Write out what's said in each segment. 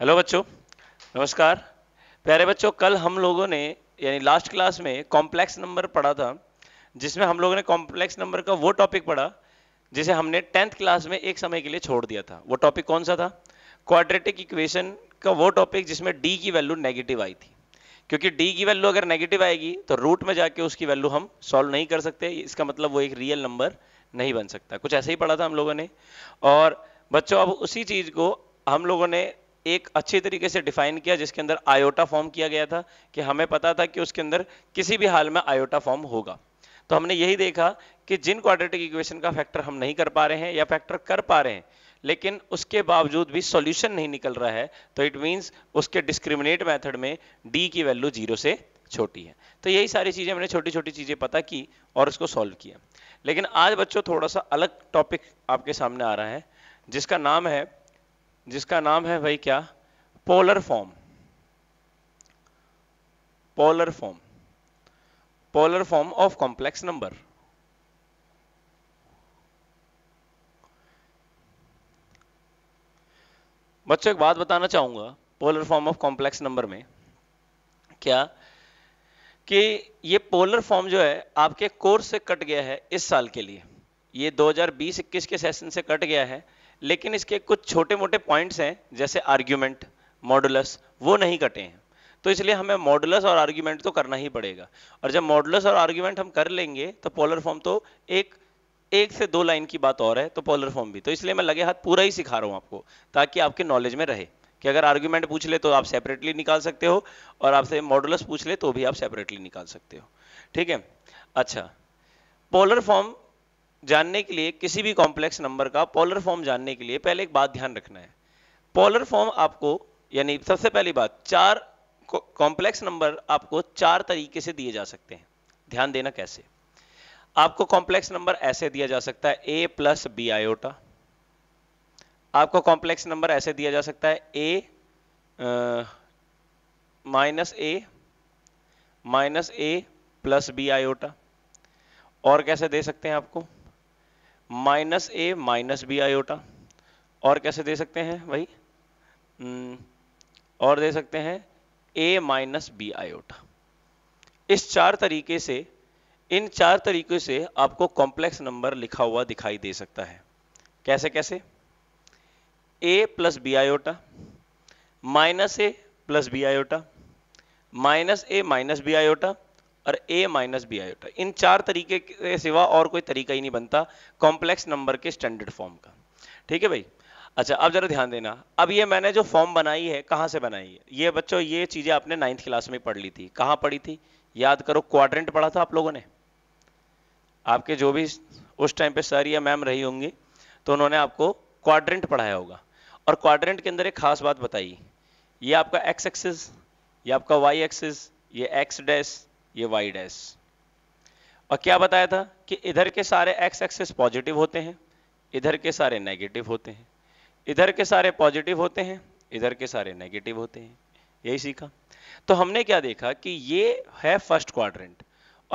Hello बच्चों नमस्कार प्यारे बच्चों कल हम लोगों ने यानी लास्ट क्लास में कॉम्प्लेक्स नंबर पढ़ा था जिसमें हम लोगों ने कॉम्प्लेक्स नंबर का वो टॉपिक पढ़ा जिसे हमने टेंथ क्लास में एक समय के लिए छोड़ दिया था वो टॉपिक कौन सा था क्वाड्रेटिक इक्वेशन का वो टॉपिक जिसमें डी की वैल्यू नेगेटिव आई थी क्योंकि डी की वैल्यू अगर नेगेटिव आएगी तो रूट में जाके उसकी वैल्यू हम सॉल्व नहीं कर सकते इसका मतलब वो एक रियल नंबर नहीं बन सकता कुछ ऐसे ही पढ़ा था हम लोगों ने और बच्चों अब उसी चीज़ को हम लोगों ने एक अच्छे तरीके से डिफाइन किया जिसके अंदर आयोटा फॉर्म किया गया था कि हमें पता था कि उसके अंदर किसी भी हाल में आयोटा फॉर्म होगा तो हमने यही देखा कि जिन क्वाड्रेटिक इक्वेशन का फैक्टर हम नहीं कर पा रहे हैं या फैक्टर कर पा रहे हैं लेकिन उसके बावजूद भी सॉल्यूशन नहीं निकल रहा है तो इट मींस उसके डिस्क्रिमिनेट मेथड में डी की वैल्यू जीरो से छोटी है तो यही सारी चीज़ें हमने छोटी छोटी चीज़ें पता की और उसको सॉल्व किया लेकिन आज बच्चों थोड़ा सा अलग टॉपिक आपके सामने आ रहा है जिसका नाम है जिसका नाम है भाई क्या polar form polar form polar form of complex number बच्चों एक बात बताना चाहूंगा polar form of complex number में क्या कि ये पोलर फॉर्म जो है आपके कोर्स से कट गया है इस साल के लिए ये 2020-21 के सेशन से कट गया है लेकिन इसके कुछ छोटे मोटे पॉइंट्स हैं जैसे आर्ग्यूमेंट मॉडुलस वो नहीं कटे हैं तो इसलिए हमें मॉडुलस और आर्ग्यूमेंट तो करना ही पड़ेगा और जब मॉडुलस और आर्ग्यूमेंट हम कर लेंगे तो पोलर फॉर्म तो एक एक से दो लाइन की बात और है तो पोलर फॉर्म भी तो इसलिए मैं लगे हाथ पूरा ही सिखा रहा हूँ आपको ताकि आपके नॉलेज में रहे कि अगर आर्ग्यूमेंट पूछ ले तो आप सेपरेटली निकाल सकते हो और आपसे मॉडुलस पूछ ले तो भी आप सेपरेटली निकाल सकते हो ठीक है अच्छा पोलर फॉर्म जानने के लिए किसी भी कॉम्प्लेक्स नंबर का पोलर फॉर्म जानने के लिए पहले एक बात ध्यान रखना है पोलर फॉर्म आपको यानी सबसे पहली बात चार कॉम्प्लेक्स नंबर आपको चार तरीके से दिए जा सकते हैं ध्यान देना कैसे आपको कॉम्प्लेक्स नंबर ऐसे दिया जा सकता है ए प्लस बी आयोटा आपको कॉम्प्लेक्स नंबर ऐसे दिया जा सकता है A minus A minus A plus B iota और कैसे दे सकते हैं आपको minus A minus B iota और कैसे दे सकते हैं भाई हम्म, और दे सकते हैं ए माइनस बी आयोटा इस चार तरीके से इन चार तरीकों से आपको कॉम्प्लेक्स नंबर लिखा हुआ दिखाई दे सकता है कैसे कैसे A plus B iota minus A plus B iota minus A minus B iota और a माइनस बी आयोटा इन चार तरीके के सिवा और कोई तरीका ही नहीं बनता कॉम्प्लेक्स नंबर के स्टैंडर्ड फॉर्म का ठीक है भाई अच्छा अब जरा ध्यान देना अब ये मैंने जो फॉर्म बनाई है कहाँ से बनाई है ये बच्चों ये चीजें आपने नाइन्थ क्लास में पढ़ ली थी कहाँ पढ़ी थी याद करो क्वाड्रेंट पढ़ा था आप लोगों ने आपके जो भी उस टाइम पे सर या मैम रही होंगी तो उन्होंने आपको क्वाड्रेंट पढ़ाया होगा और क्वाड्रेंट के अंदर एक खास बात बताई ये आपका एक्स एक्सिस ये आपका वाई एक्सिस ये एक्स डैश ये वाई डैस और क्या बताया था कि इधर के सारे एक्स एक्सेस पॉजिटिव होते हैं इधर के सारे नेगेटिव होते हैं इधर के सारे पॉजिटिव होते हैं इधर के सारे नेगेटिव होते हैं यही सीखा तो हमने क्या देखा कि ये है फर्स्ट क्वाड्रेंट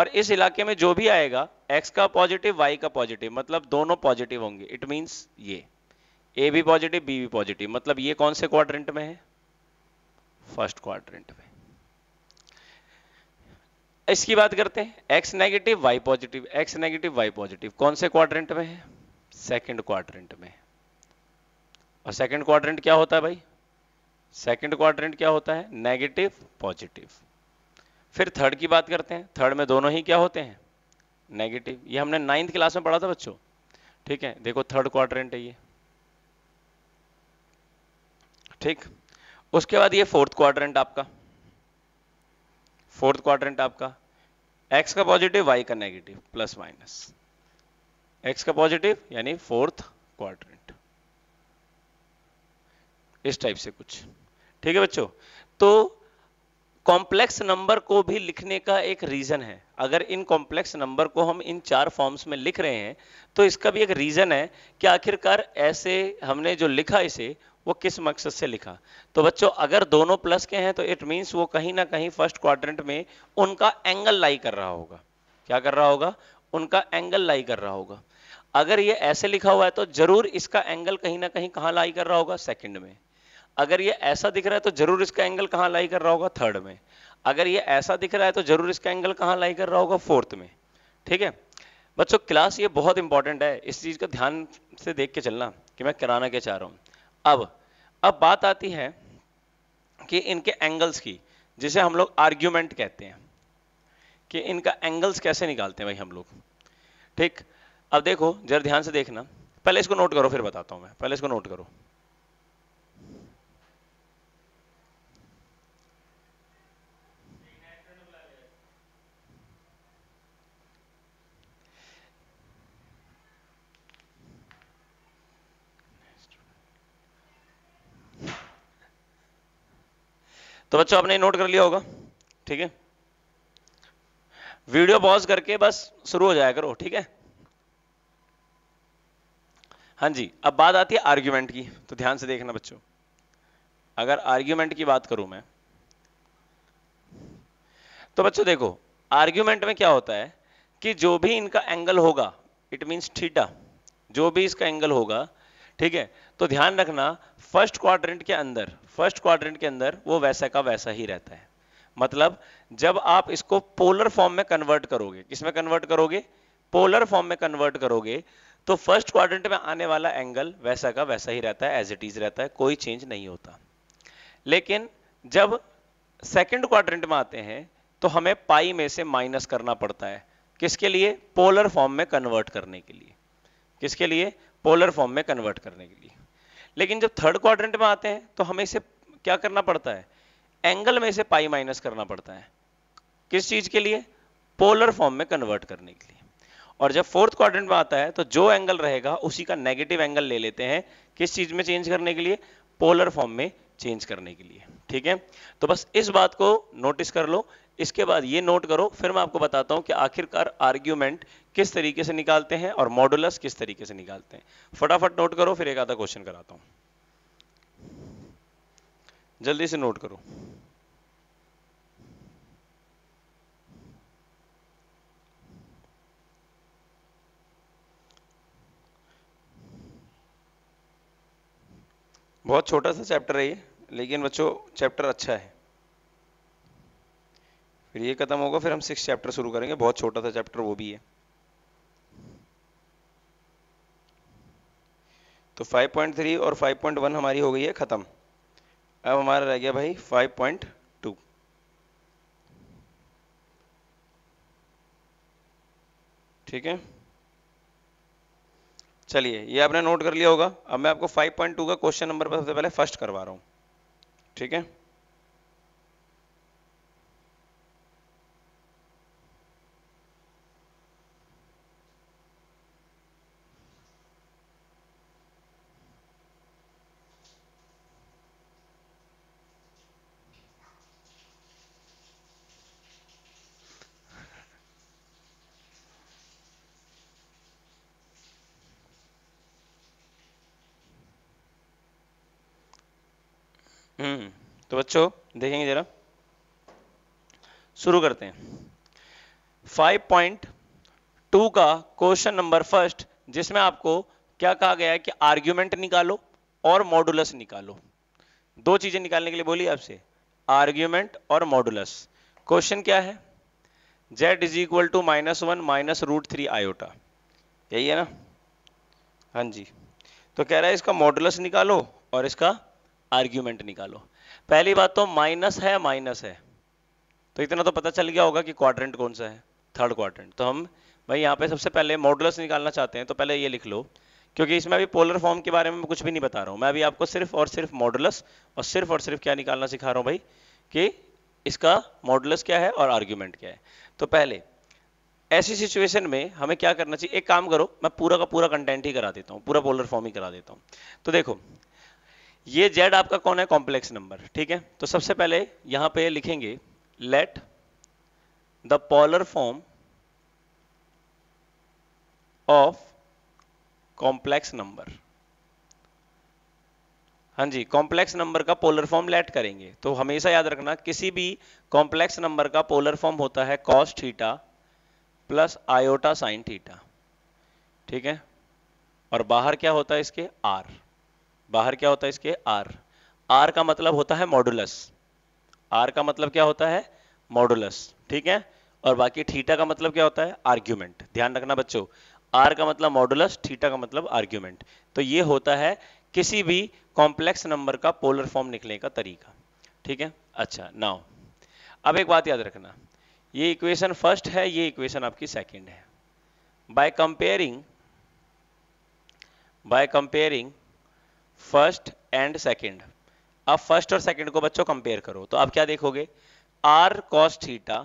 और इस इलाके में जो भी आएगा एक्स का पॉजिटिव वाई का पॉजिटिव मतलब दोनों पॉजिटिव होंगे इट मींस ये ए भी पॉजिटिव बी भी पॉजिटिव मतलब ये कौन से क्वाड्रेंट में है फर्स्ट क्वाड्रेंट में इसकी बात करते हैं x negative y positive x negative y positive कौन से क्वाड्रेंट में है सेकंड क्वाड्रेंट में और सेकंड क्वाड्रेंट क्या होता है भाई सेकंड क्वाड्रेंट क्या होता है नेगेटिव पॉजिटिव फिर थर्ड की बात करते हैं थर्ड में दोनों ही क्या होते हैं नेगेटिव ये हमने नाइन्थ क्लास में पढ़ा था बच्चों ठीक है देखो थर्ड क्वाड्रेंट है ये ठीक उसके बाद ये फोर्थ क्वाड्रेंट आपका फोर्थ क्वाड्रेंट आपका एक्स का पॉजिटिव y का नेगेटिव प्लस माइनस x का पॉजिटिव यानी फोर्थ क्वाड्रेंट इस टाइप से कुछ ठीक है बच्चों तो कॉम्प्लेक्स नंबर को भी लिखने का एक रीजन है अगर इन कॉम्प्लेक्स नंबर को हम इन चार फॉर्म्स में लिख रहे हैं तो इसका भी एक रीजन है कि आखिरकार ऐसे हमने जो लिखा इसे वो किस मकसद से लिखा तो बच्चों अगर दोनों प्लस के हैं तो इट मीन वो कहीं ना कहीं फर्स्ट क्वाड्रेंट में उनका एंगल लाई कर रहा होगा क्या कर रहा होगा उनका एंगल लाई कर रहा होगा अगर ये ऐसे लिखा हुआ है तो जरूर इसका एंगल कहीं ना कहीं कहां लाई कर रहा होगा सेकंड में अगर ये ऐसा दिख रहा है तो जरूर इसका एंगल कहां लाई कर रहा होगा थर्ड में अगर ये ऐसा दिख रहा है तो जरूर इसका एंगल कहां लाई कर रहा होगा फोर्थ में ठीक है बच्चों क्लास ये बहुत इंपॉर्टेंट है इस चीज़ का ध्यान से देख के चलना कि मैं कराना क्या चाह रहा हूं अब अब बात आती है कि इनके एंगल्स की जिसे हम लोग आर्ग्यूमेंट कहते हैं कि इनका एंगल्स कैसे निकालते हैं भाई हम लोग ठीक अब देखो जरा ध्यान से देखना पहले इसको नोट करो फिर बताता हूं मैं पहले इसको नोट करो तो बच्चों आपने नोट कर लिया होगा ठीक है वीडियो पॉज करके बस शुरू हो जाया करो ठीक है हाँ जी अब बात आती है आर्ग्यूमेंट की तो ध्यान से देखना बच्चों अगर आर्ग्यूमेंट की बात करूं मैं तो बच्चों देखो आर्ग्यूमेंट में क्या होता है कि जो भी इनका एंगल होगा इट मीन्स थीटा जो भी इसका एंगल होगा ठीक है तो ध्यान रखना फर्स्ट क्वाड्रेंट के अंदर फर्स्ट क्वाड्रेंट के अंदर वो वैसा का वैसा ही रहता है मतलब जब आप इसको पोलर फॉर्म में कन्वर्ट करोगे किसमें कन्वर्ट करोगे पोलर फॉर्म में कन्वर्ट करोगे तो फर्स्ट क्वाड्रेंट में आने वाला एंगल वैसा का वैसा ही रहता है एज इट इज रहता है कोई चेंज नहीं होता लेकिन जब सेकंड क्वाड्रेंट में आते हैं तो हमें पाई में से माइनस करना पड़ता है किसके लिए पोलर फॉर्म में कन्वर्ट करने के लिए किसके लिए पोलर फॉर्म में कन्वर्ट करने के लिए लेकिन जब थर्ड क्वाड्रेंट में आते हैं तो हमें इसे क्या करना पड़ता है एंगल में इसे पाई माइनस करना पड़ता है किस चीज के लिए पोलर फॉर्म में कन्वर्ट करने के लिए और जब फोर्थ क्वाड्रेंट में आता है तो जो एंगल रहेगा उसी का नेगेटिव एंगल ले लेते हैं किस चीज में चेंज करने के लिए पोलर फॉर्म में चेंज करने के लिए ठीक है तो बस इस बात को नोटिस कर लो इसके बाद ये नोट करो फिर मैं आपको बताता हूं कि आखिरकार आर्ग्यूमेंट किस तरीके से निकालते हैं और मॉडुलस किस तरीके से निकालते हैं फटाफट नोट करो फिर एक आधा क्वेश्चन कराता हूं जल्दी से नोट करो बहुत छोटा सा चैप्टर है ये लेकिन बच्चों चैप्टर अच्छा है फिर ये खत्म होगा फिर हम सिक्स चैप्टर शुरू करेंगे बहुत छोटा सा चैप्टर वो भी है तो 5.3 और 5.1 हमारी हो गई है ख़त्म अब हमारा रह गया भाई 5.2 ठीक है चलिए ये आपने नोट कर लिया होगा अब मैं आपको 5.2 का क्वेश्चन नंबर पर सबसे पहले फर्स्ट करवा रहा हूं ठीक है बच्चों देखेंगे जरा शुरू करते हैं 5.2 का क्वेश्चन नंबर फर्स्ट जिसमें आपको क्या कहा गया है कि आर्ग्यूमेंट निकालो और मॉडुलस निकालो दो चीजें निकालने के लिए बोली आपसे आर्ग्यूमेंट और मॉडुलस क्वेश्चन क्या है Z is equal to minus one minus root three iota यही है ना हाँ जी तो कह रहा है इसका मॉडुलस निकालो और इसका आर्ग्यूमेंट निकालो पहली बात तो माइनस है माइनस है तो इतना तो पता चल गया होगा कि क्वाड्रेंट कौन सा है थर्ड क्वाड्रेंट तो हम भाई यहाँ पे सबसे पहले मॉडुलस निकालना चाहते हैं तो पहले ये लिख लो क्योंकि इसमें अभी पोलर फॉर्म के बारे में कुछ भी नहीं बता रहा हूँ मैं अभी आपको सिर्फ और सिर्फ मॉडुलस और सिर्फ और सिर्फ क्या निकालना सिखा रहा हूँ भाई कि इसका मॉडुलस क्या है और आर्ग्यूमेंट क्या है तो पहले ऐसी सिचुएशन में हमें क्या करना चाहिए एक काम करो मैं पूरा का पूरा कंटेंट ही करा देता हूँ पूरा पोलर फॉर्म ही करा देता हूँ तो देखो ये जेड आपका कौन है कॉम्प्लेक्स नंबर ठीक है तो सबसे पहले यहां पे लिखेंगे let the polar form of complex number हाँ जी कॉम्प्लेक्स नंबर का पोलर फॉर्म लेट करेंगे तो हमेशा याद रखना किसी भी कॉम्प्लेक्स नंबर का पोलर फॉर्म होता है cos theta plus iota sine theta ठीक है और बाहर क्या होता है इसके आर बाहर क्या होता है इसके आर आर का मतलब होता है मॉडुलस आर का मतलब क्या होता है मॉडुलस ठीक है और बाकी थीटा का मतलब क्या होता है आर्ग्यूमेंट ध्यान रखना बच्चों आर का मतलब मॉडुलस थीटा का मतलब आर्ग्यूमेंट तो ये होता है किसी भी कॉम्प्लेक्स नंबर का पोलर फॉर्म निकलने का तरीका ठीक है अच्छा नाउ अब एक बात याद रखना ये इक्वेशन फर्स्ट है ये इक्वेशन आपकी सेकंड है by comparing by comparing first and second अब फर्स्ट और सेकंड को बच्चों कंपेयर करो तो आप क्या देखोगे आर कॉस थीटा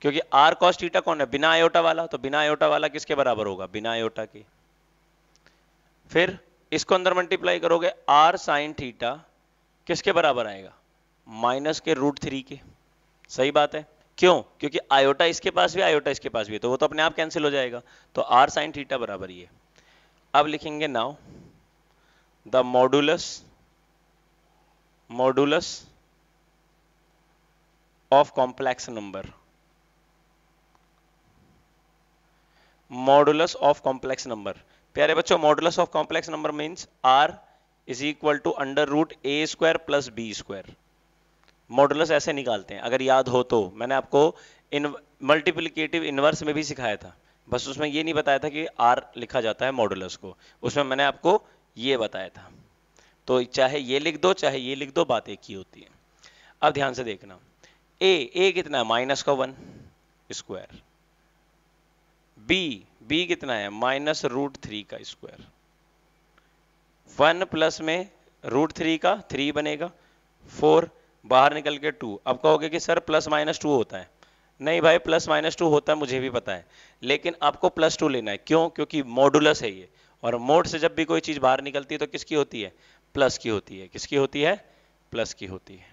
क्योंकि आर कॉस थीटा कौन है बिना आयोटा वाला तो बिना आयोटा वाला किसके बराबर होगा बिना आयोटा के फिर इसको अंदर मल्टीप्लाई करोगे आर साइन थीटा किसके बराबर आएगा माइनस के रूट थ्री के सही बात है क्यों क्योंकि आयोटा इसके पास भी आयोटा इसके पास भी है तो वो तो अपने आप कैंसिल हो जाएगा तो आर साइन थीटा बराबर ही है अब लिखेंगे now the modulus modulus of complex number modulus of complex number प्यारे बच्चों modulus of complex number means R is equal to under root A square plus B square modulus ऐसे निकालते हैं अगर याद हो तो मैंने आपको इन मल्टीप्लीकेटिव इनवर्स में भी सिखाया था बस उसमें ये नहीं बताया था कि आर लिखा जाता है मॉडुलस को उसमें मैंने आपको ये बताया था तो चाहे ये लिख दो चाहे ये लिख दो बात एक ही होती है अब ध्यान से देखना ए ए कितना है माइनस का वन स्क्वायर बी बी कितना है माइनस रूट थ्री का स्क्वायर वन प्लस में रूट थ्री का थ्री बनेगा फोर बाहर निकल के टू अब कहोगे कि सर प्लस माइनस टू होता है नहीं भाई प्लस माइनस टू होता है मुझे भी पता है लेकिन आपको प्लस टू लेना है क्यों क्योंकि मॉडुलस है ये और मोड से जब भी कोई चीज बाहर निकलती है तो किसकी होती है प्लस की होती है किसकी होती है प्लस की होती है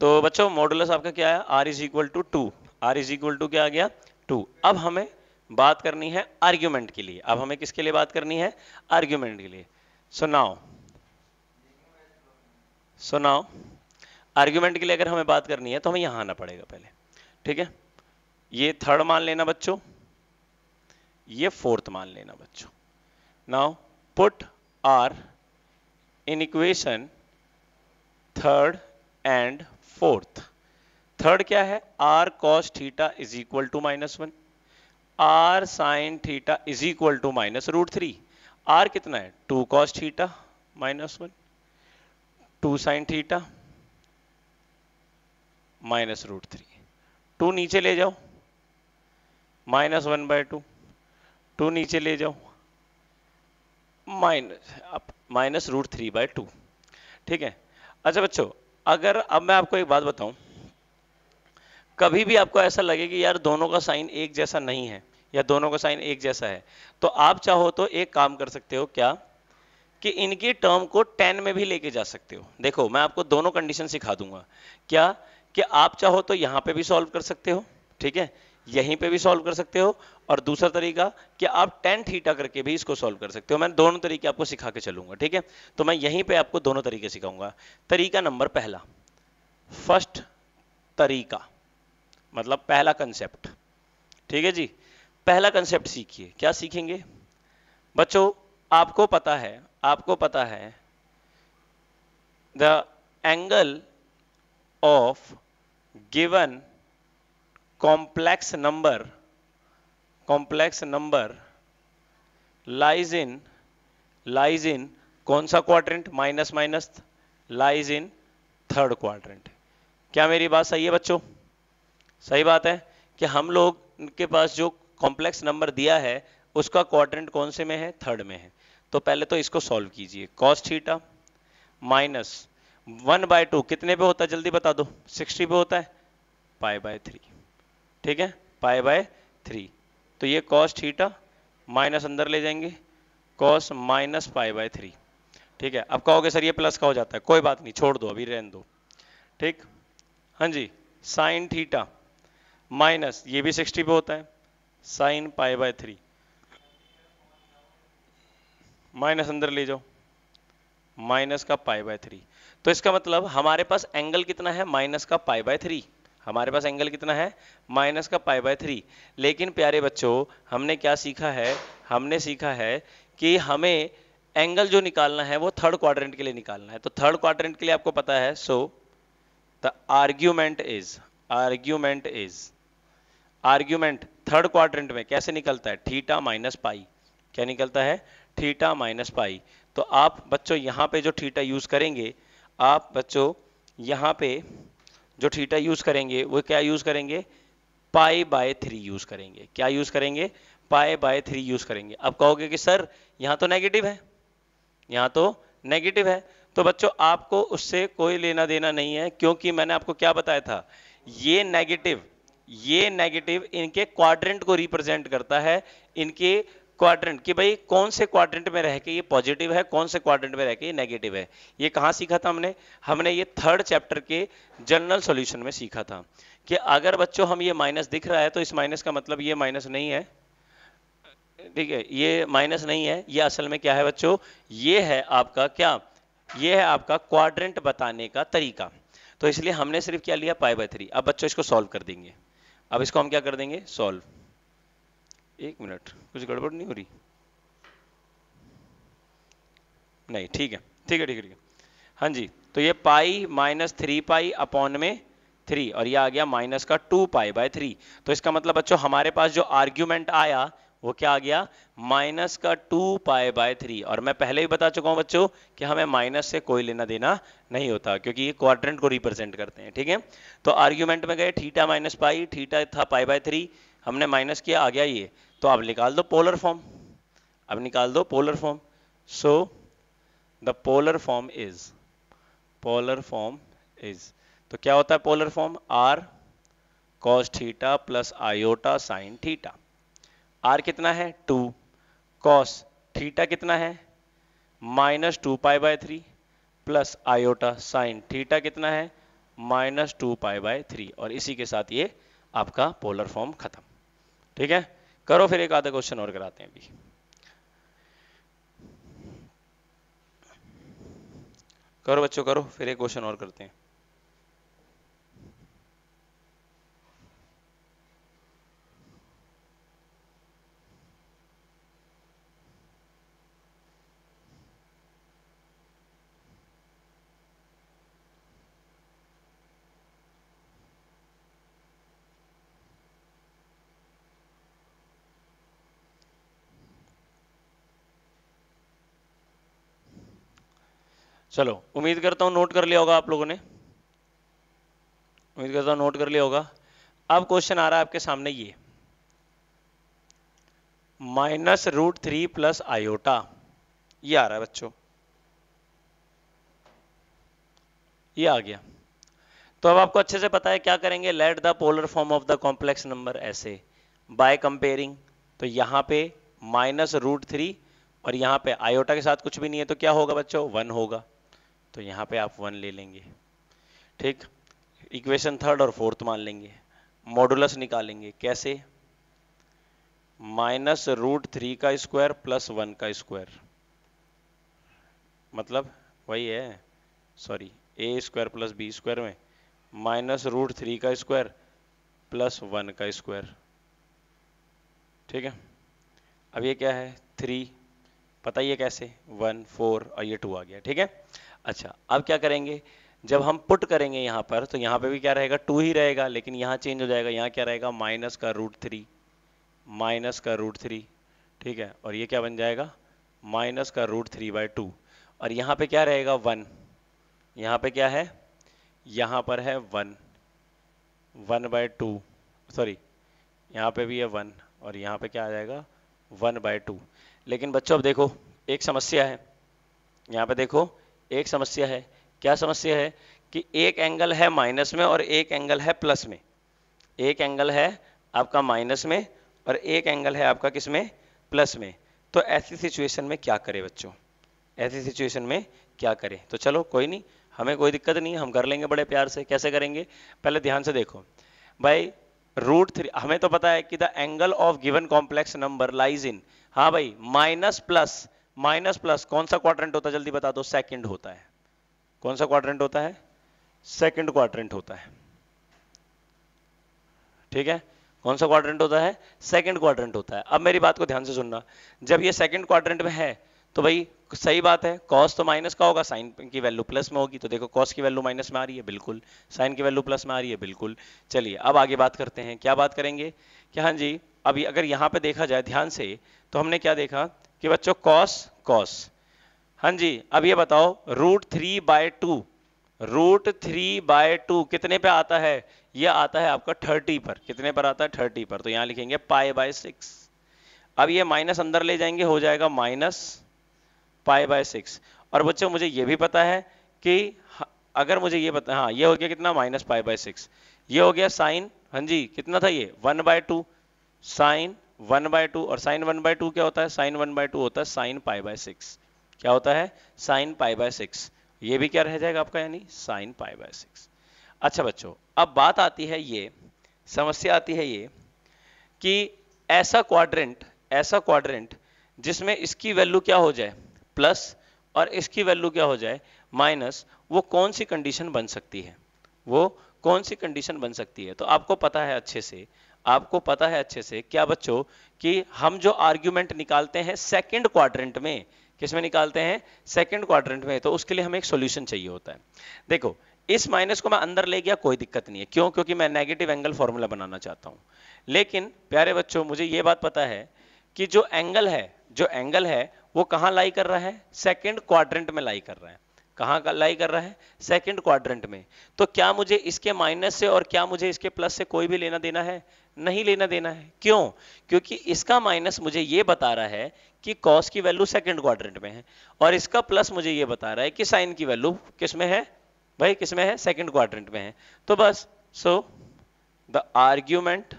तो बच्चों मॉडुलस आपका क्या है R is equal to two R is equal to क्या आ गया टू अब हमें बात करनी है आर्ग्यूमेंट के लिए अब हमें किसके लिए बात करनी है आर्ग्यूमेंट के लिए so so now so now argument के लिए अगर हमें बात करनी है तो हमें यहां आना पड़ेगा पहले ठीक है ये थर्ड मान लेना बच्चों ये फोर्थ मान लेना बच्चों now put R in equation third and fourth third क्या है R cos theta is equal to minus one R sine theta is equal to minus root three R कितना है two cos theta minus one two sine theta minus root three two नीचे ले जाओ minus one by two two नीचे ले जाओ minus अब minus root three by two ठीक है अच्छा बच्चों अगर अब मैं आपको एक बात बताऊं कभी भी आपको ऐसा लगे कि यार दोनों का साइन एक जैसा नहीं है या दोनों का साइन एक जैसा है तो आप चाहो तो एक काम कर सकते हो क्या कि इनकी टर्म को टेन में भी लेके जा सकते हो देखो मैं आपको दोनों कंडीशन सिखा दूंगा क्या कि आप चाहो तो यहां पे भी सॉल्व कर सकते हो ठीक है यहीं पे भी सॉल्व कर सकते हो और दूसरा तरीका कि आप टेन थीटा करके भी इसको सॉल्व कर सकते हो मैं दोनों तरीके आपको सिखा के चलूंगा ठीक है तो मैं यहीं पे आपको दोनों तरीके सिखाऊंगा तरीका नंबर पहला फर्स्ट तरीका मतलब पहला कंसेप्ट ठीक है जी पहला कंसेप्ट सीखिए क्या सीखेंगे बच्चों आपको पता है आपको पता है the angle of given complex number complex number lies in lies in कौन सा quadrant minus minus lies in third quadrant क्या मेरी बात सही है बच्चों सही बात है कि हम लोग के पास जो कॉम्प्लेक्स नंबर दिया है उसका क्वाड्रेंट कौन से में है थर्ड में है तो पहले तो इसको सॉल्व कीजिए cos theta minus one by two कितने पे होता है जल्दी बता दो सिक्सटी पे होता है पाए बाय थ्री ठीक है पाए बाय थ्री तो ये कॉस थीटा माइनस अंदर ले जाएंगे cos minus pi by three ठीक है अब कहोगे सर ये प्लस का हो जाता है कोई बात नहीं छोड़ दो अभी रहन दो ठीक हाँ जी साइन थीटा माइनस ये भी सिक्सटी पे होता है sine pi by three minus अंदर ले जाओ माइनस का पाई बाय थ्री तो इसका मतलब हमारे पास एंगल कितना है माइनस का पाई बाय थ्री हमारे पास एंगल कितना है माइनस का पाई बाय थ्री लेकिन प्यारे बच्चों हमने क्या सीखा है हमने सीखा है कि हमें एंगल जो निकालना है वो थर्ड क्वाड्रेंट के लिए निकालना है तो थर्ड क्वाड्रेंट के लिए आपको पता है so the argument is argument is argument third quadrant में कैसे निकलता है थीटा माइनस पाई क्या निकलता है थीटा माइनस पाई तो आप बच्चों यहाँ पे जो थीटा यूज़ करेंगे आप बच्चों यहाँ पे जो थीटा यूज़ करेंगे वो क्या यूज़ करेंगे पाई बाय थ्री यूज़ करेंगे क्या यूज़ करेंगे पाई बाय थ्री यूज़ करेंगे अब कहोगे कि सर यहाँ तो नेगेटिव है यहाँ तो नेगेटिव है तो बच्चों आपको उससे कोई लेना देना नहीं है क्योंकि मैंने आपको क्या बताया था ये नेगेटिव ये नेगेटिव इनके क्वाड्रेंट को रिप्रेजेंट करता है इनके क्वाड्रेंट कि भाई कौन से क्वाड्रेंट में रह के ये पॉजिटिव है कौन से क्वाड्रेंट में रह के ये नेगेटिव है ये कहाँ सीखा था हमने हमने ये थर्ड चैप्टर के जनरल सॉल्यूशन में सीखा था कि अगर बच्चों हम ये माइनस दिख रहा है तो इस माइनस का मतलब ये माइनस नहीं है ठीक है ये माइनस नहीं है ये असल में क्या है बच्चों ये है आपका क्या ये है आपका क्वाड्रेंट बताने का तरीका तो इसलिए हमने सिर्फ क्या लिया पाई बाय थ्री अब बच्चों इसको सॉल्व कर देंगे अब इसको हम क्या कर देंगे सॉल्व एक मिनट कुछ गड़बड़ नहीं हो रही नहीं ठीक है ठीक है ठीक है हाँ जी तो ये pi minus three pi upon में थ्री और ये आ गया माइनस का टू पाई बाय थ्री तो इसका मतलब बच्चों हमारे पास जो आर्ग्यूमेंट आया वो क्या आ गया माइनस का टू पाई बाय थ्री और मैं पहले ही बता चुका हूं बच्चों कि हमें माइनस से कोई लेना देना नहीं होता क्योंकि ये क्वाड्रेंट को रिप्रेजेंट करते हैं ठीक है तो आर्ग्यूमेंट में गए थीटा माइनस पाई थीटा था पाई बाय थ्री हमने माइनस किया आ गया ये तो आप निकाल दो पोलर फॉर्म अब निकाल दो polar form so the polar form is polar form is तो क्या होता है polar form R cos theta plus iota sine theta R कितना है टू कॉस थीटा कितना है minus two pi by three plus iota sine theta कितना है minus two pi by three और इसी के साथ ये आपका पोलर फॉर्म खत्म ठीक है करो फिर एक आधा क्वेश्चन और कराते हैं अभी करो बच्चों करो फिर एक क्वेश्चन और करते हैं चलो उम्मीद करता हूँ नोट कर लिया होगा आप लोगों ने उम्मीद करता हूँ नोट कर लिया होगा अब क्वेश्चन आ रहा है आपके सामने ये minus root three plus iota ये आ रहा है बच्चों ये आ गया तो अब आपको अच्छे से पता है क्या करेंगे let the polar form of the complex number ऐसे बाय कंपेयरिंग तो यहां पे माइनस रूट थ्री और यहां पे आयोटा के साथ कुछ भी नहीं है तो क्या होगा बच्चों वन होगा तो यहाँ पे आप वन ले लेंगे ठीक इक्वेशन थर्ड और फोर्थ मान लेंगे मॉडुलस निकालेंगे कैसे माइनस रूट थ्री का स्क्वायर प्लस वन का स्क्वायर मतलब वही है sorry A square plus B square में माइनस रूट थ्री का स्क्वायर प्लस वन का स्क्वायर ठीक है अब ये क्या है थ्री पता ही है कैसे वन फोर और ये टू आ गया ठीक है अच्छा अब क्या करेंगे जब हम पुट करेंगे यहां पर तो यहां पे भी क्या रहेगा टू ही रहेगा लेकिन यहां चेंज हो जाएगा यहां क्या रहेगा माइनस का रूट थ्री माइनस का रूट थ्री ठीक है और ये क्या बन जाएगा माइनस का रूट थ्री बाय टू और यहां पे क्या रहेगा वन यहां पे क्या है यहां पर है one one by two sorry यहां पे भी है वन और यहां पे क्या आ जाएगा वन बाय टू लेकिन बच्चों अब देखो एक समस्या है यहां पे देखो एक समस्या है क्या समस्या है कि एक एंगल है माइनस में और एक एंगल है प्लस में एक एंगल है आपका माइनस में और एक एंगल है आपका किस में प्लस में तो ऐसी सिचुएशन में क्या करें बच्चों ऐसी सिचुएशन में क्या करें तो चलो कोई नहीं हमें कोई दिक्कत नहीं हम कर लेंगे बड़े प्यार से कैसे करेंगे पहले ध्यान से देखो भाई रूट थ्री हमें तो पता है कि the angle of given complex number lies in हाँ भाई माइनस प्लस माइनस प्लस कौन सा क्वाड्रेंट होता है जल्दी बता दो सेकंड होता है कौन सा क्वाड्रेंट होता है सेकंड क्वाड्रेंट होता है ठीक है कौन सा क्वाड्रेंट होता है सेकंड क्वाड्रेंट होता है अब मेरी बात को ध्यान से सुनना जब ये सेकंड क्वाड्रेंट में है तो भाई सही बात है कॉस तो माइनस का होगा साइन की वैल्यू प्लस में होगी तो देखो कॉस की वैल्यू माइनस में आ रही है बिल्कुल साइन की वैल्यू प्लस में आ रही है बिल्कुल चलिए अब आगे बात करते हैं क्या बात करेंगे कि हाँ जी अभी अगर यहाँ पे देखा जाए ध्यान से तो हमने क्या देखा कि बच्चों कॉस कॉस हाँ जी अब ये बताओ root three by two root three by two कितने पे आता है ये आता है आपका थर्टी पर कितने पर आता है थर्टी पर तो यहाँ लिखेंगे पाए बाय सिक्स अब ये माइनस अंदर ले जाएंगे हो जाएगा माइनस पाए बाय सिक्स और बच्चों मुझे ये भी पता है कि अगर मुझे ये पता हाँ ये हो गया कितना माइनस पाए बाय सिक्स ये हो गया साइन हाँ जी कितना था ये one by two sine one by two और साइन वन बाय टू क्या होता है साइन वन बाय टू होता है साइन पाई बाय सिक्स क्या होता है साइन पाई बाय सिक्स ये भी क्या रह जाएगा आपका यानी साइन पाई बाय सिक्स अच्छा बच्चों अब बात आती है ये समस्या आती है ये कि ऐसा क्वाड्रेंट ऐसा क्वाड्रेंट जिसमें इसकी वैल्यू क्या हो जाए प्लस और इसकी वैल्यू क्या हो जाए माइनस वो कौन सी कंडीशन बन सकती है वो कौन सी कंडीशन बन सकती है तो आपको पता है अच्छे से आपको पता है अच्छे से क्या बच्चों कि हम जो आर्ग्यूमेंट निकालते हैं सेकंड क्वाड्रेंट में किसमें निकालते हैं सेकंड क्वाड्रेंट में तो उसके लिए हमें एक सॉल्यूशन चाहिए होता है देखो इस माइनस को मैं अंदर ले गया कोई दिक्कत नहीं है क्यों क्योंकि मैं नेगेटिव एंगल फॉर्मूला बनाना चाहता हूं लेकिन प्यारे बच्चों मुझे यह बात पता है कि जो एंगल है जो एंगल है वो कहां लाई कर रहा है सेकेंड क्वाड्रेंट में लाई कर रहा है कहां का लाई कर रहा है सेकंड क्वाड्रेंट में तो क्या मुझे इसके माइनस से और क्या मुझे इसके प्लस से कोई भी लेना देना है नहीं लेना देना है क्यों क्योंकि इसका माइनस मुझे ये बता रहा है कि कॉस की वैल्यू सेकंड क्वाड्रेंट में है और इसका प्लस मुझे ये बता रहा है कि साइन की वैल्यू किस में है भाई किस में है सेकेंड क्वाड्रेंट में है तो बस so the argument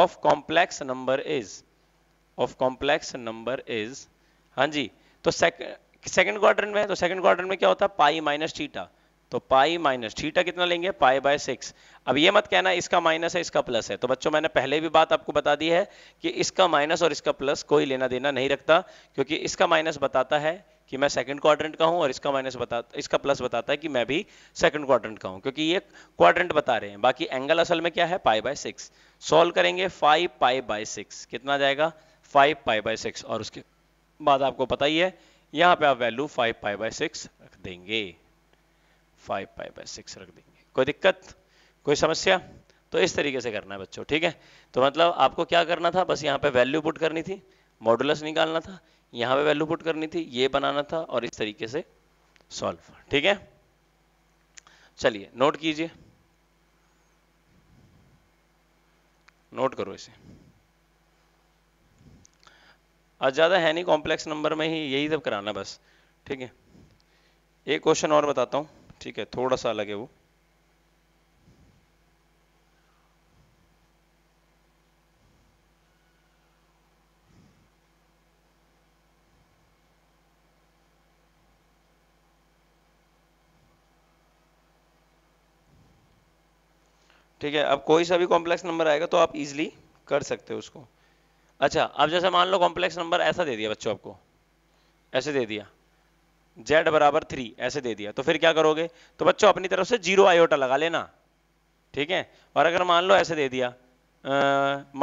of complex number is of complex number is हाँ जी तो सेकंड क्वार्टर में तो सेकंड क्वार्टर में क्या होता है पाई माइनस थीटा तो पाई माइनस थीटा कितना लेंगे पाई बाय सिक्स अब ये मत कहना इसका माइनस है इसका प्लस है तो बच्चों मैंने पहले भी बात आपको बता दी है कि इसका माइनस और इसका प्लस कोई लेना देना नहीं रखता क्योंकि इसका माइनस बताता है कि मैं सेकंड क्वाड्रेंट का हूं और इसका माइनस बताता इसका प्लस बताता है कि मैं भी सेकंड क्वाड्रेंट का हूं क्योंकि ये क्वाड्रेंट बता रहे हैं बाकी एंगल असल में क्या है पाई बाय सिक्स सॉल्व करेंगे फाइव पाई बाय सिक्स कितना जाएगा फाइव पाई बाय सिक्स और उसके बात आपको पता ही है यहां पे आप value five pi by six रख देंगे फाइव पाई बाय सिक्स रख देंगे कोई दिक्कत कोई समस्या तो इस तरीके से करना है बच्चों ठीक है तो मतलब आपको क्या करना था बस यहाँ पे वैल्यू पुट करनी थी मॉडुलस निकालना था यहाँ पे वैल्यू पुट करनी थी ये बनाना था और इस तरीके से सॉल्व ठीक है चलिए नोट कीजिए नोट करो इसे आज ज़्यादा है नहीं कॉम्प्लेक्स नंबर में ही यही सब कराना बस ठीक है एक क्वेश्चन और बताता हूँ ठीक है थोड़ा सा अलग है वो ठीक है अब कोई सा भी कॉम्प्लेक्स नंबर आएगा तो आप इजिली कर सकते हो उसको अच्छा अब जैसे मान लो कॉम्प्लेक्स नंबर ऐसा दे दिया बच्चों आपको ऐसे दे दिया z बराबर थ्री ऐसे दे दिया तो फिर क्या करोगे तो बच्चों अपनी तरफ से जीरो आयोटा लगा लेना ठीक है और अगर मान लो ऐसे दे दिया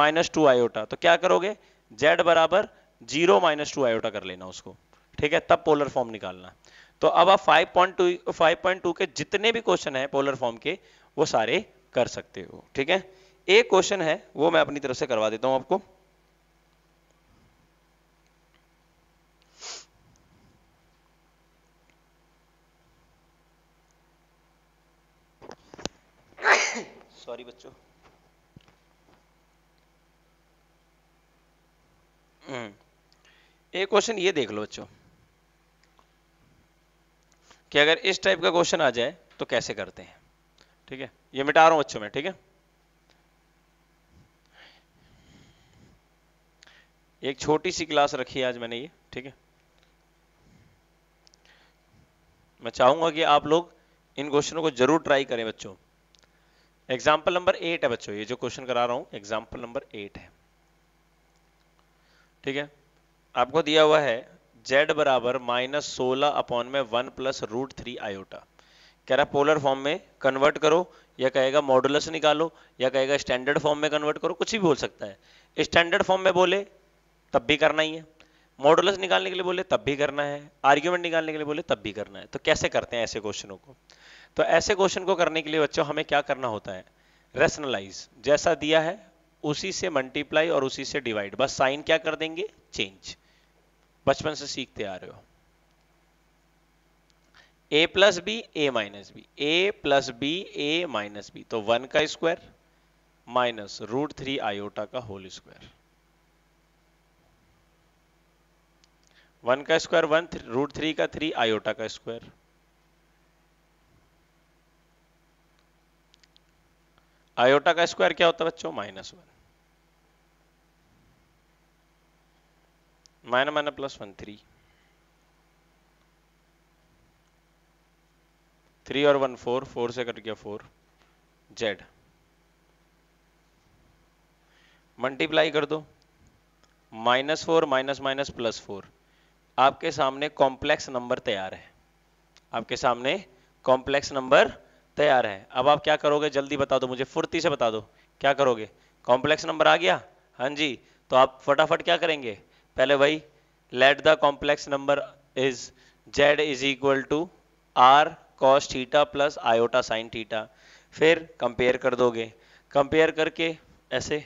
माइनस टू आयोटा तो क्या करोगे z बराबर जीरो माइनस टू आयोटा कर लेना उसको ठीक है तब पोलर फॉर्म निकालना तो अब आप five five point two point two के जितने भी क्वेश्चन है पोलर फॉर्म के वो सारे कर सकते हो ठीक है एक क्वेश्चन है वो मैं अपनी तरफ से करवा देता हूं आपको सॉरी बच्चों हम्म। एक क्वेश्चन ये देख लो बच्चों कि अगर इस टाइप का क्वेश्चन आ जाए तो कैसे करते हैं ठीक है ये मिटा रहा हूं बच्चों में ठीक है एक छोटी सी क्लास रखी है आज मैंने ये ठीक है मैं चाहूंगा कि आप लोग इन क्वेश्चनों को जरूर ट्राई करें बच्चों एग्जाम्पल नंबर एट है बच्चों ये जो क्वेश्चन करा रहा हूं एग्जाम्पल नंबर एट है ठीक है आपको दिया हुआ है जेड बराबर माइनस सोलह अपॉन में one plus root three iota कह रहा पोलर फॉर्म में कन्वर्ट करो या कहेगा मॉडुलस निकालो या कहेगा स्टैंडर्ड फॉर्म में कन्वर्ट करो कुछ भी बोल सकता है स्टैंडर्ड फॉर्म में बोले तब भी करना ही है मॉडुलस निकालने के लिए बोले तब भी करना है आर्ग्यूमेंट निकालने के लिए बोले तब भी करना है तो कैसे करते हैं ऐसे क्वेश्चनों को तो ऐसे क्वेश्चन को करने के लिए बच्चों हमें क्या करना होता है रेशनलाइज जैसा दिया है उसी से मल्टीप्लाई और उसी से डिवाइड बस साइन क्या कर देंगे चेंज बचपन से सीखते आ रहे हो A plus B A minus B A plus B A minus B तो वन का square minus root three iota का होल स्क्वायर वन का स्क्वायर वन रूट थ्री का थ्री आयोटा का स्क्वायर आयोटा का स्क्वायर क्या होता है बच्चों minus one minus minus plus one three three और वन फोर फोर से कट गया फोर जेड मल्टीप्लाई कर दो minus four minus minus plus four आपके सामने कॉम्प्लेक्स नंबर तैयार है आपके सामने कॉम्प्लेक्स नंबर तैयार है अब आप क्या करोगे जल्दी बता दो मुझे फुर्ती से बता दो क्या करोगे कॉम्प्लेक्स नंबर आ गया हाँ जी तो आप फटाफट क्या करेंगे पहले भाई let the complex number is Z is equal to R cos theta plus iota sine theta फिर कंपेयर कर दोगे कंपेयर करके ऐसे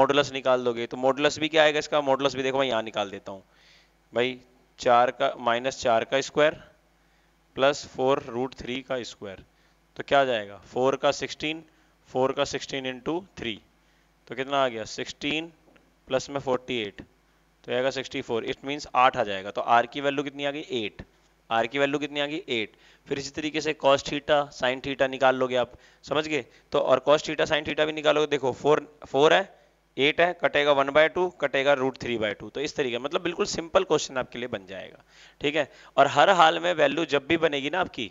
मॉडुलस निकाल दोगे तो मॉडुलस भी क्या आएगा इसका मॉडुलस भी देखो मैं यहाँ निकाल देता हूँ भाई चार का माइनस चार का square plus four root three का स्क्वायर तो क्या जाएगा फोर का सिक्सटीन फोर का सिक्सटीन इंटू थ्री तो कितना आ गया सिक्सटीन प्लस में फोर्टी एट तो आएगा सिक्सटी फोर इट मीन्स आठ आ जाएगा तो आर की वैल्यू कितनी आ गई एट आर की वैल्यू कितनी आ गई एट फिर इसी तरीके से कॉस्ट थीटा साइन थीटा निकाल लोगे आप समझ गए तो और कॉस्ट थीटा साइन थीटा भी निकालोगे देखो फोर फोर है एट है कटेगा वन बाय टू कटेगा रूट थ्री बाय टू तो इस तरीके मतलब बिल्कुल सिंपल क्वेश्चन आपके लिए बन जाएगा ठीक है और हर हाल में वैल्यू जब भी बनेगी ना आपकी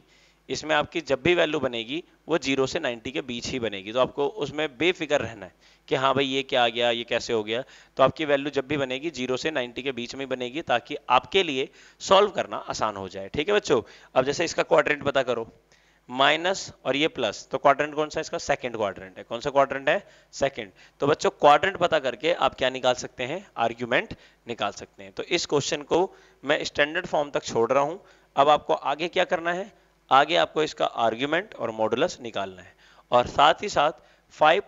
इसमें आपकी जब भी वैल्यू बनेगी वो जीरो से नाइन्टी के बीच ही बनेगी तो आपको उसमें बेफिक्र रहना है कि हाँ भाई ये क्या आ गया ये कैसे हो गया तो आपकी वैल्यू जब भी बनेगी जीरो से नाइन्टी के बीच में बनेगी ताकि आपके लिए सॉल्व करना आसान हो जाए ठीक है बच्चों अब जैसे इसका क्वाड्रेंट पता करो माइनस और ये प्लस तो क्वाड्रेंट कौन सा इसका सेकंड क्वाड्रेंट है कौन सा क्वाड्रेंट है सेकंड तो बच्चों क्वाड्रेंट पता करके आप क्या निकाल सकते हैं आर्ग्यूमेंट निकाल सकते हैं तो इस क्वेश्चन को मैं स्टैंडर्ड फॉर्म तक छोड़ रहा हूं अब आपको आगे क्या करना है आगे आपको इसका आर्ग्यूमेंट और मॉडुलस निकालना है और साथ ही साथ फाइव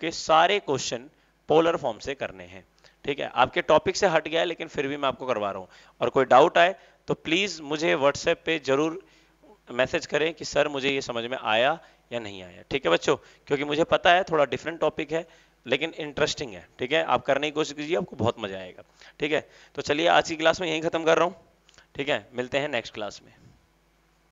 के सारे क्वेश्चन पोलर फॉर्म से करने हैं ठीक है आपके टॉपिक से हट गया है लेकिन फिर भी मैं आपको करवा रहा हूँ और कोई डाउट आए तो प्लीज़ मुझे व्हाट्सएप पे जरूर तो मैसेज करें कि सर मुझे ये समझ में आया या नहीं आया ठीक है बच्चों क्योंकि मुझे पता है थोड़ा डिफरेंट टॉपिक है लेकिन इंटरेस्टिंग है ठीक है आप करने की कोशिश कीजिए आपको बहुत मजा आएगा ठीक है तो चलिए आज की क्लास में यहीं खत्म कर रहा हूँ ठीक है मिलते हैं नेक्स्ट क्लास में